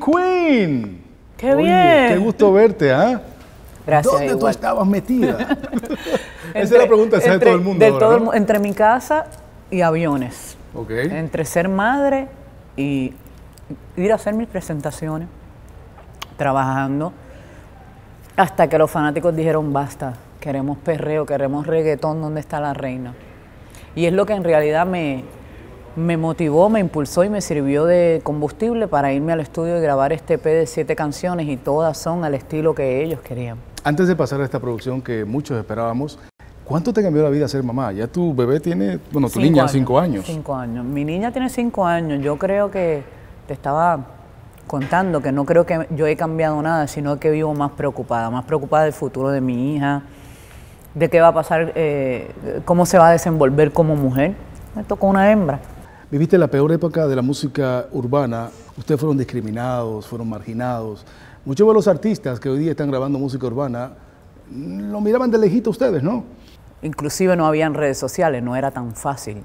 Queen. ¡Qué bien! ¡Qué gusto verte! ¿ah? Gracias. ¿Dónde tú estabas metida? Esa es la pregunta de todo el mundo. Entre mi casa y aviones. Entre ser madre y ir a hacer mis presentaciones, trabajando, hasta que los fanáticos dijeron basta, queremos perreo, queremos reggaetón, ¿dónde está la reina? Y es lo que en realidad me, me motivó, me impulsó y me sirvió de combustible para irme al estudio y grabar este p de siete canciones y todas son al estilo que ellos querían. Antes de pasar a esta producción que muchos esperábamos, ¿cuánto te cambió la vida ser mamá? Ya tu bebé tiene, bueno, tu niña tiene cinco años. Cinco años. Mi niña tiene cinco años. Yo creo que te estaba contando que no creo que yo he cambiado nada, sino que vivo más preocupada, más preocupada del futuro de mi hija, de qué va a pasar, eh, cómo se va a desenvolver como mujer. Me tocó una hembra. Viviste la peor época de la música urbana. Ustedes fueron discriminados, fueron marginados. Muchos de los artistas que hoy día están grabando música urbana mm, lo miraban de lejito ustedes, ¿no? Inclusive no habían redes sociales, no era tan fácil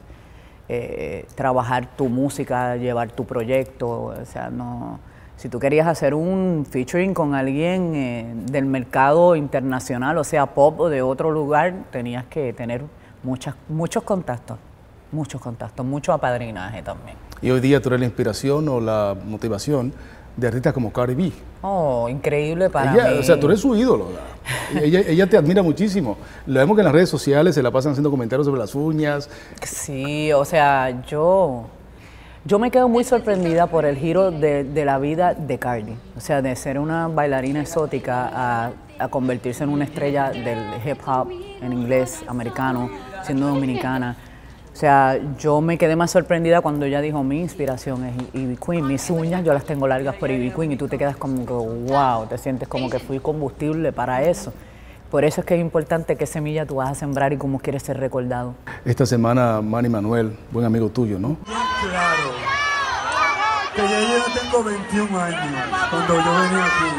eh, trabajar tu música, llevar tu proyecto, o sea, no... Si tú querías hacer un featuring con alguien eh, del mercado internacional, o sea, pop o de otro lugar, tenías que tener muchas, muchos contactos muchos contactos, mucho apadrinaje también. Y hoy día tú eres la inspiración o la motivación de artistas como Cardi B. Oh, increíble para mí. O sea, tú eres su ídolo. ella, te admira muchísimo. Lo vemos que en las redes sociales se la pasan haciendo comentarios sobre las uñas. Sí, o sea, yo, yo me quedo muy sorprendida por el giro de, la vida de Cardi. O sea, de ser una bailarina exótica a convertirse en una estrella del hip hop en inglés, americano, siendo dominicana o sea, yo me quedé más sorprendida cuando ella dijo, mi inspiración es Ivy Queen, mis uñas yo las tengo largas por Ivy Queen y tú te quedas como que, wow, te sientes como que fui combustible para eso. Por eso es que es importante qué semilla tú vas a sembrar y cómo quieres ser recordado. Esta semana Manny Manuel, buen amigo tuyo, ¿no? Ah, claro. Que ya tengo 21 años cuando yo venía aquí.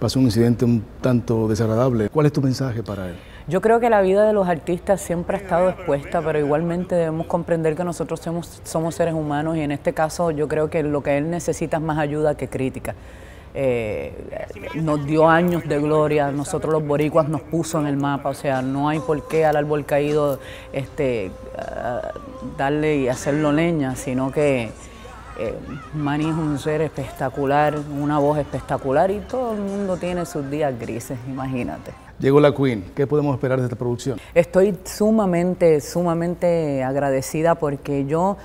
Pasó un incidente un tanto desagradable. ¿Cuál es tu mensaje para él? Yo creo que la vida de los artistas siempre ha estado expuesta, pero igualmente debemos comprender que nosotros somos, seres humanos y en este caso yo creo que lo que él necesita es más ayuda que crítica. Eh, nos dio años de gloria, nosotros los boricuas nos puso en el mapa, o sea, no hay por qué al árbol caído este, ah, darle y hacerlo leña, sino que... Eh, Mani es un ser espectacular, una voz espectacular y todo el mundo tiene sus días grises, imagínate. Llegó la Queen. ¿Qué podemos esperar de esta producción? Estoy sumamente, sumamente agradecida porque yo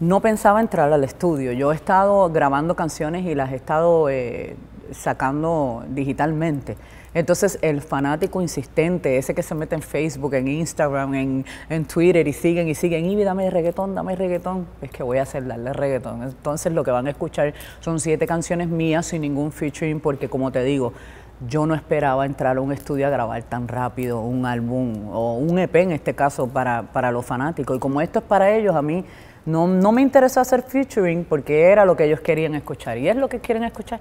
no pensaba entrar al estudio. Yo he estado grabando canciones y las he estado eh, sacando digitalmente. Entonces el fanático insistente, ese que se mete en Facebook, en Instagram, en, en Twitter y siguen y siguen, y dame reggaetón, dame reggaetón, es que voy a hacer darle reggaetón. Entonces lo que van a escuchar son siete canciones mías sin ningún featuring porque como te digo, yo no esperaba entrar a un estudio a grabar tan rápido un álbum o un EP en este caso para, los fanáticos. Y como esto es para ellos, a mí no, me interesó hacer featuring porque era lo que ellos querían escuchar y es lo que quieren escuchar.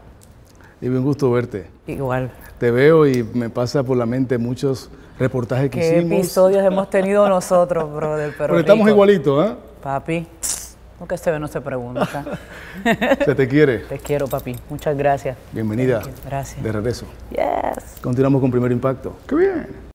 Y un gusto verte. Igual. Te veo y me pasa por la mente muchos reportajes que hicimos. ¿Qué episodios hemos tenido nosotros, brother? Pero, pero estamos igualitos, ¿eh? Papi, lo que se ve no se pregunta. se te quiere. Te quiero, papi. Muchas gracias. Bienvenida. Gracias. De regreso. Yes. Continuamos con Primer Impacto. ¡Qué bien!